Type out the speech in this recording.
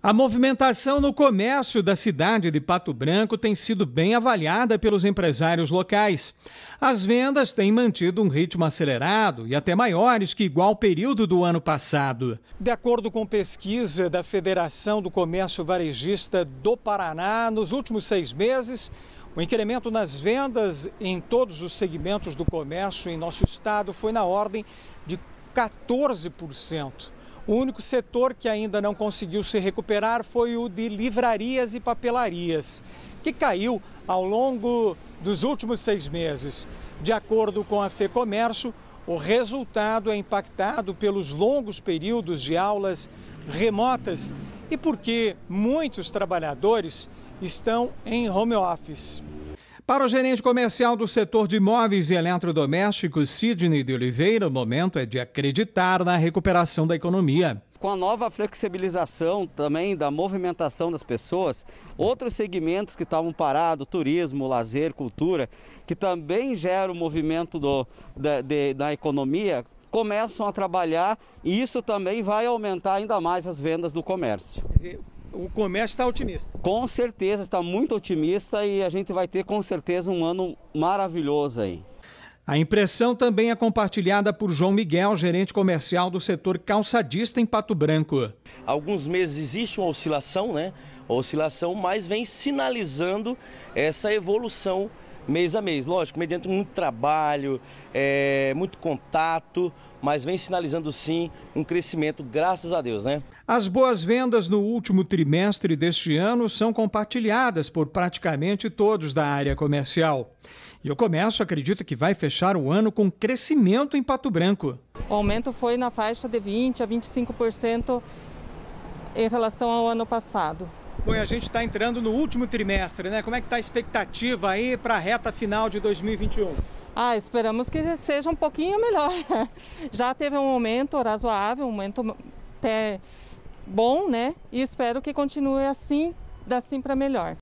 A movimentação no comércio da cidade de Pato Branco tem sido bem avaliada pelos empresários locais. As vendas têm mantido um ritmo acelerado e até maiores que igual período do ano passado. De acordo com pesquisa da Federação do Comércio Varejista do Paraná, nos últimos seis meses, o incremento nas vendas em todos os segmentos do comércio em nosso estado foi na ordem de 14%. O único setor que ainda não conseguiu se recuperar foi o de livrarias e papelarias, que caiu ao longo dos últimos seis meses. De acordo com a FEComércio, o resultado é impactado pelos longos períodos de aulas remotas e porque muitos trabalhadores estão em home office. Para o gerente comercial do setor de imóveis e eletrodomésticos, Sidney de Oliveira, o momento é de acreditar na recuperação da economia. Com a nova flexibilização também da movimentação das pessoas, outros segmentos que estavam parados, turismo, lazer, cultura, que também geram movimento do, da, de, da economia, começam a trabalhar e isso também vai aumentar ainda mais as vendas do comércio o comércio está otimista. Com certeza, está muito otimista e a gente vai ter com certeza um ano maravilhoso aí. A impressão também é compartilhada por João Miguel, gerente comercial do setor calçadista em Pato Branco. Alguns meses existe uma oscilação, né? A oscilação, mas vem sinalizando essa evolução mês a mês. Lógico, mediante muito trabalho, é, muito contato, mas vem sinalizando sim um crescimento, graças a Deus, né? As boas vendas no último trimestre deste ano são compartilhadas por praticamente todos da área comercial. E o comércio acredita que vai fechar o ano com crescimento em Pato Branco. O aumento foi na faixa de 20 a 25% em relação ao ano passado. Bom, a gente está entrando no último trimestre, né? Como é que está a expectativa aí para a reta final de 2021? Ah, esperamos que seja um pouquinho melhor. Já teve um aumento razoável, um aumento até bom, né? E espero que continue assim, assim para melhor.